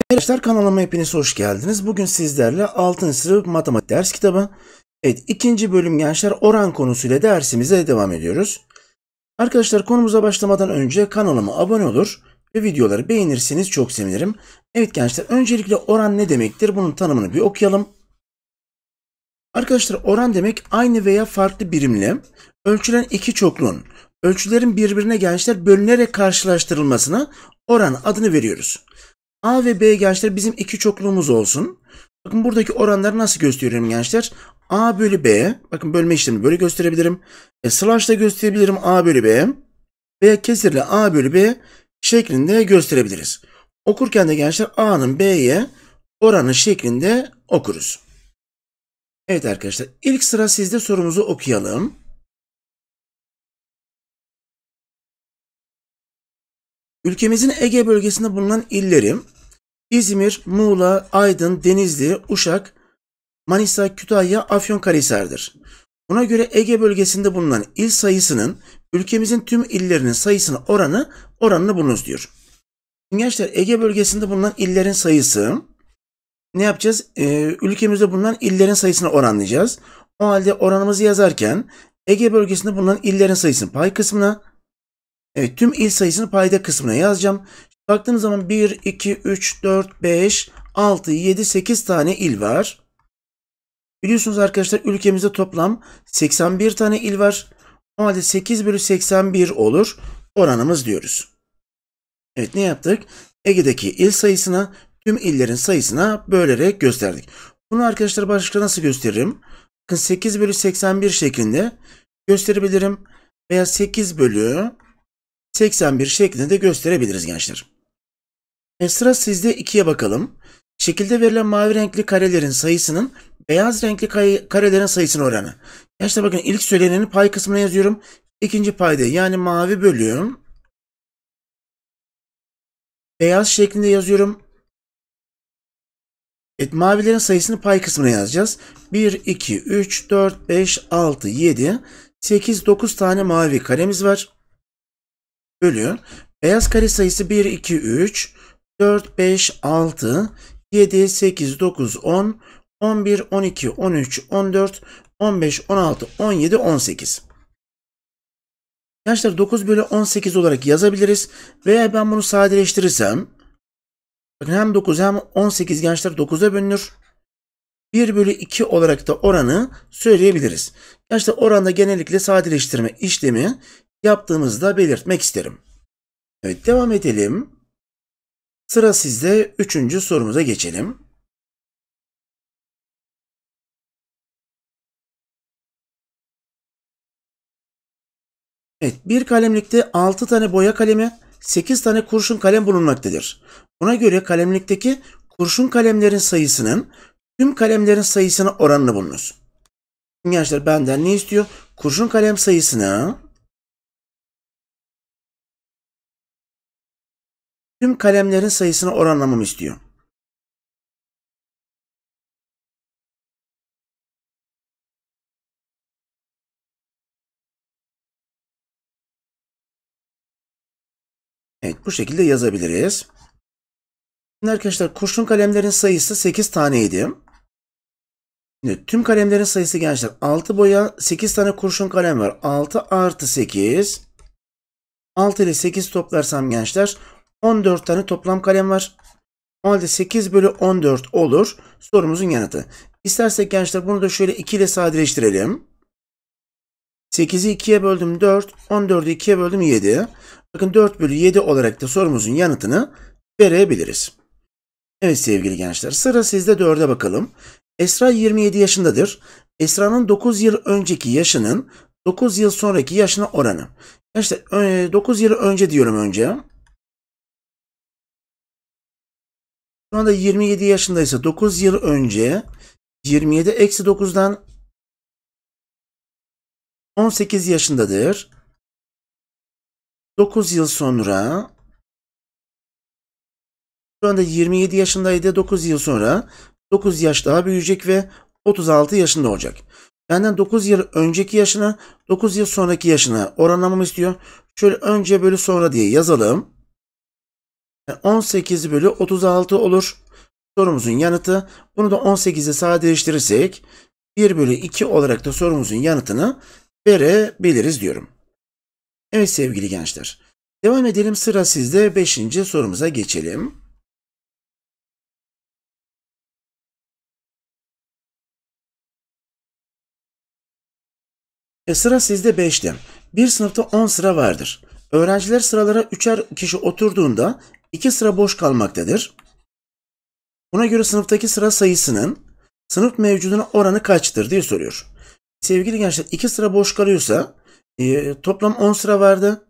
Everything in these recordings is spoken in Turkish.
Arkadaşlar kanalıma hepiniz hoş geldiniz. Bugün sizlerle 6. sınıf matematik ders kitabı. Evet ikinci bölüm gençler oran konusuyla dersimize devam ediyoruz. Arkadaşlar konumuza başlamadan önce kanalıma abone olur ve videoları beğenirseniz çok sevinirim. Evet gençler öncelikle oran ne demektir bunun tanımını bir okuyalım. Arkadaşlar oran demek aynı veya farklı birimle ölçülen iki çokluğun ölçülerin birbirine gençler bölünerek karşılaştırılmasına oran adını veriyoruz. A ve B gençler bizim iki çokluğumuz olsun. Bakın buradaki oranları nasıl gösteriyorum gençler? A bölü B. Bakın bölme işlemini böyle gösterebilirim. E, slash da gösterebilirim A bölü B. veya kesirle A bölü B şeklinde gösterebiliriz. Okurken de gençler A'nın B'ye oranı şeklinde okuruz. Evet arkadaşlar ilk sıra sizde sorumuzu okuyalım. Ülkemizin Ege bölgesinde bulunan illerim İzmir, Muğla, Aydın, Denizli, Uşak, Manisa, Kütahya, Afyonkarahisar'dır. Buna göre Ege bölgesinde bulunan il sayısının ülkemizin tüm illerinin sayısına oranı oranını bulunuz diyor. Gençler Ege bölgesinde bulunan illerin sayısı ne yapacağız? Ee, ülkemizde bulunan illerin sayısını oranlayacağız. O halde oranımızı yazarken Ege bölgesinde bulunan illerin sayısını pay kısmına, evet tüm il sayısını payda kısmına yazacağım. Baktığım zaman 1, 2, 3, 4, 5, 6, 7, 8 tane il var. Biliyorsunuz arkadaşlar ülkemizde toplam 81 tane il var. O halde 8 bölü 81 olur oranımız diyoruz. Evet ne yaptık? Ege'deki il sayısına tüm illerin sayısına bölerek gösterdik. Bunu arkadaşlar başka nasıl gösteririm? Bakın 8 bölü 81 şeklinde gösterebilirim. Veya 8 bölü 81 şeklinde de gösterebiliriz gençler. E sıra sizde 2'ye bakalım. Şekilde verilen mavi renkli karelerin sayısının beyaz renkli karelerin sayısının oranı. Gençler bakın ilk söylenenin pay kısmına yazıyorum. İkinci payda yani mavi bölüm beyaz şeklinde yazıyorum. Evet mavilerin sayısını pay kısmına yazacağız. 1, 2, 3, 4, 5, 6, 7, 8, 9 tane mavi karemiz var. Bölüyor. Beyaz kare sayısı 1, 2, 3, 4, 5, 6, 7, 8, 9, 10, 11, 12, 13, 14, 15, 16, 17, 18. Gençler 9 bölü 18 olarak yazabiliriz. Veya ben bunu sadeleştirirsem Bakın hem 9 hem 18 gençler 9'a bölünür. 1 bölü 2 olarak da oranı söyleyebiliriz. Gençler oranda genellikle sadeleştirme işlemi yaptığımızda belirtmek isterim. Evet devam edelim. Sıra sizde 3. sorumuza geçelim. Evet bir kalemlikte 6 tane boya kalemi 8 tane kurşun kalem bulunmaktadır. Buna göre kalemlikteki kurşun kalemlerin sayısının tüm kalemlerin sayısına oranını bulunuz. Şimdi gençler benden ne istiyor? Kurşun kalem sayısını tüm kalemlerin sayısına oranlamamı istiyor. Bu şekilde yazabiliriz. arkadaşlar kurşun kalemlerin sayısı 8 taneydi. Şimdi tüm kalemlerin sayısı gençler 6 boya 8 tane kurşun kalem var. 6 artı 8. 6 ile 8 toplarsam gençler 14 tane toplam kalem var. O halde 8 bölü 14 olur sorumuzun yanıtı. İstersek gençler bunu da şöyle 2 ile sadeleştirelim. 8'i 2'ye böldüm 4, 14'ü 2'ye böldüm 7. Bakın 4 bölü 7 olarak da sorumuzun yanıtını verebiliriz. Evet sevgili gençler sıra sizde 4'e bakalım. Esra 27 yaşındadır. Esra'nın 9 yıl önceki yaşının 9 yıl sonraki yaşına oranı. Gençler 9 e, yıl önce diyorum önce. Şu anda 27 yaşındaysa 9 yıl önce 27 eksi 9'dan 18 yaşındadır. 9 yıl sonra şu anda 27 yaşındaydı. 9 yıl sonra 9 yaş daha büyüyecek ve 36 yaşında olacak. Benden 9 yıl önceki yaşına, 9 yıl sonraki yaşına oranlamamı istiyor. Şöyle önce bölü sonra diye yazalım. 18 bölü 36 olur. Sorumuzun yanıtı. Bunu da 18'e sağa değiştirirsek, 1 bölü 2 olarak da sorumuzun yanıtını verebiliriz diyorum. Evet sevgili gençler. Devam edelim sıra sizde beşinci sorumuza geçelim. E sıra sizde 5'te. Bir sınıfta on sıra vardır. Öğrenciler sıralara üçer kişi oturduğunda iki sıra boş kalmaktadır. Buna göre sınıftaki sıra sayısının sınıf mevcudunun oranı kaçtır diye soruyor. Sevgili gençler 2 sıra boş kalıyorsa e, toplam 10 sıra vardı.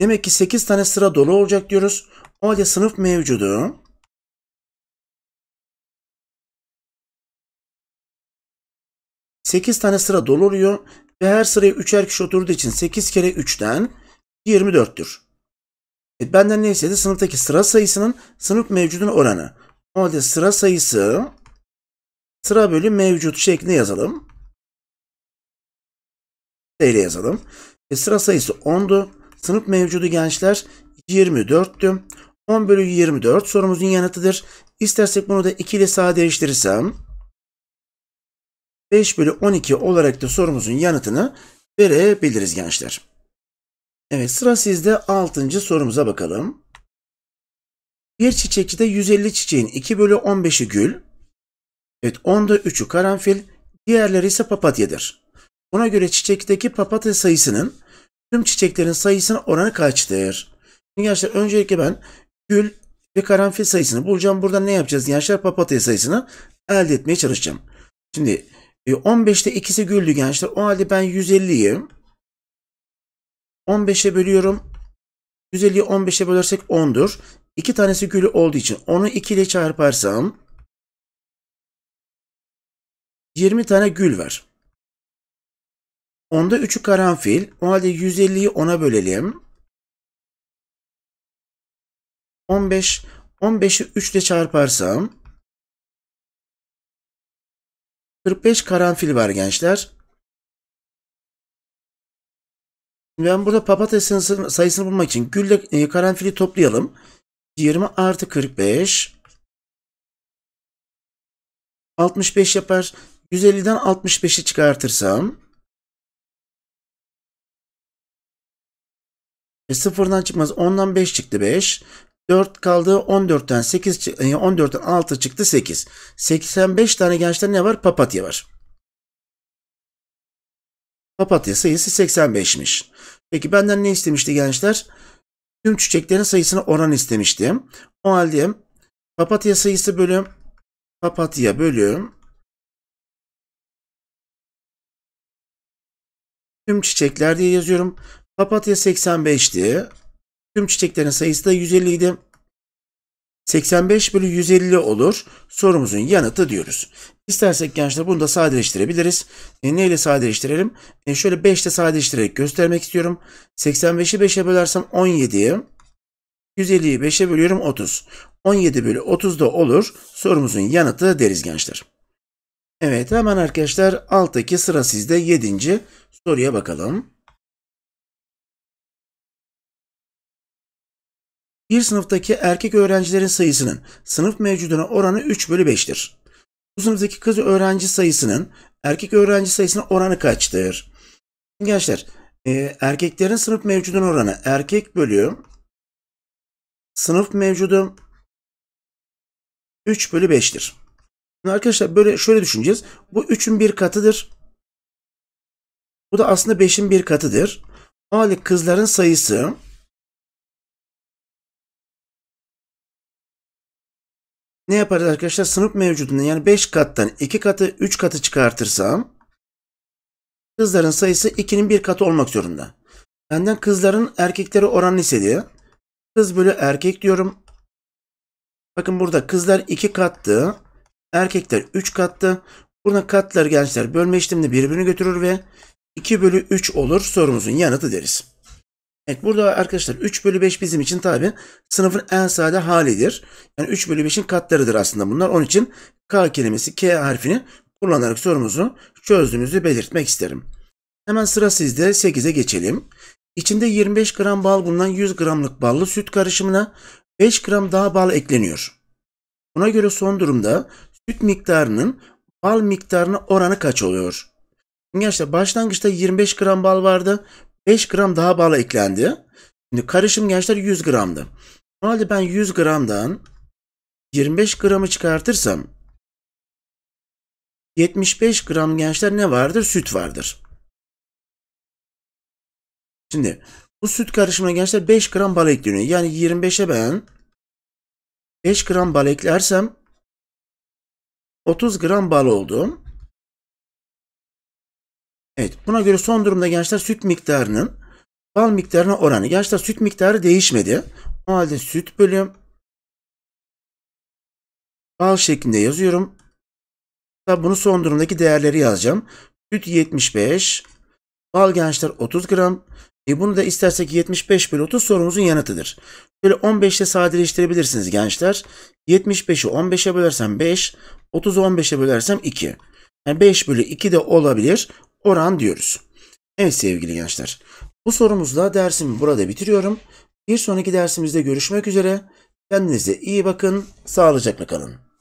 Demek ki 8 tane sıra dolu olacak diyoruz. O halde sınıf mevcudu. Sekiz tane sıra dolu oluyor ve her sıraya üçer kişi oturduğu için sekiz kere üçten yirmi dörttür. E benden ne istedi? Sınıftaki sıra sayısının sınıf mevcudun oranı. O halde sıra sayısı sıra bölü mevcut şeklinde yazalım ile yazalım. E, sıra sayısı 10'du. Sınıf mevcudu gençler 24'tü. 10 bölü 24 sorumuzun yanıtıdır. İstersek bunu da 2 ile sağa değiştirirsem 5 bölü 12 olarak da sorumuzun yanıtını verebiliriz gençler. Evet sıra sizde 6. sorumuza bakalım. Bir çiçekçide 150 çiçeğin 2 bölü 15'i gül. Evet 10'da 3'ü karanfil. Diğerleri ise papatyadır. Buna göre çiçekteki papatya sayısının tüm çiçeklerin sayısına oranı kaçtır? Şimdi gençler öncelikle ben gül ve karanfil sayısını bulacağım. Burada ne yapacağız? Gençler papatya sayısını elde etmeye çalışacağım. Şimdi 15'te e, ikisi güldü gençler. O halde ben 150'yi 15'e bölüyorum. 150'yi 15'e bölersek 10'dur. İki tanesi gülü olduğu için onu 2 ile çarparsam 20 tane gül var. Onda 3'ü karanfil. O halde 150'yi 10'a bölelim. 15. 15'i 3 ile çarparsam 45 karanfil var gençler. Ben burada papatya sayısını bulmak için gülle e, karanfili toplayalım. 20 artı 45 65 yapar. 150'den 65'i çıkartırsam E, sıfırdan çıkmaz ondan 5 çıktı 5. 4 kaldı 14'ten 8 14'ten 6 çıktı 8. 85 tane gençler ne var? Papatya var. Papatya sayısı 85'miş. Peki benden ne istemişti gençler? Tüm çiçeklerin sayısını oran istemiştim. O halde papatya sayısı bölüm papatya bölüm tüm çiçekler diye yazıyorum. Papatya 85'ti. Tüm çiçeklerin sayısı da 150 idi. 85 bölü 150 olur. Sorumuzun yanıtı diyoruz. İstersek gençler bunu da sadeleştirebiliriz. E, neyle sadeleştirelim? E, şöyle 5 ile sadeleştirerek göstermek istiyorum. 85'i 5'e bölersem 17'yi. 150'yi 5'e bölüyorum 30. 17 bölü 30 da olur. Sorumuzun yanıtı deriz gençler. Evet hemen arkadaşlar alttaki sıra sizde 7. soruya bakalım. bir sınıftaki erkek öğrencilerin sayısının sınıf mevcuduna oranı 3 bölü 5'tir. Bu sınıftaki kız öğrenci sayısının erkek öğrenci sayısına oranı kaçtır? Gençler e, erkeklerin sınıf mevcudun oranı erkek bölü sınıf mevcudu 3 bölü 5'tir. arkadaşlar böyle şöyle düşüneceğiz. Bu 3'ün bir katıdır. Bu da aslında 5'in bir katıdır. O halde kızların sayısı ne yaparız arkadaşlar? Sınıf mevcudundan yani 5 kattan 2 katı 3 katı çıkartırsam kızların sayısı 2'nin 1 katı olmak zorunda. Benden kızların erkekleri oranını istediği. Kız bölü erkek diyorum. Bakın burada kızlar 2 kattı. Erkekler 3 kattı. Buna katlar gençler bölme işleminde birbirini götürür ve 2 bölü 3 olur sorumuzun yanıtı deriz. Evet burada arkadaşlar 3 bölü 5 bizim için tabi sınıfın en sade halidir. Yani 3 bölü 5'in katlarıdır aslında bunlar. Onun için K kelimesi K harfini kullanarak sorumuzu çözdüğümüzü belirtmek isterim. Hemen sıra sizde 8'e geçelim. İçinde 25 gram bal bulunan 100 gramlık ballı süt karışımına 5 gram daha bal ekleniyor. Buna göre son durumda süt miktarının bal miktarına oranı kaç oluyor? Gençler başlangıçta 25 gram bal vardı. 5 gram daha bal eklendi. Şimdi karışım gençler 100 gramdı. Normalde ben 100 gramdan 25 gramı çıkartırsam 75 gram gençler ne vardır? Süt vardır. Şimdi bu süt karışımına gençler 5 gram bal ekleniyor. Yani 25'e ben 5 gram bal eklersem 30 gram bal oldum. Evet buna göre son durumda gençler süt miktarının bal miktarına oranı. Gençler süt miktarı değişmedi. O halde süt bölüm bal şeklinde yazıyorum. Tabi bunu son durumdaki değerleri yazacağım. Süt 75, bal gençler 30 gram. E bunu da istersek 75 bölü 30 sorumuzun yanıtıdır. Böyle 15 ile sadeleştirebilirsiniz gençler. 75'i 15'e bölersem 5, 30'u 15'e bölersem 2. Yani 5 bölü 2 de olabilir oran diyoruz. Evet sevgili gençler. Bu sorumuzla dersimi burada bitiriyorum. Bir sonraki dersimizde görüşmek üzere. Kendinize iyi bakın. Sağlıcakla kalın.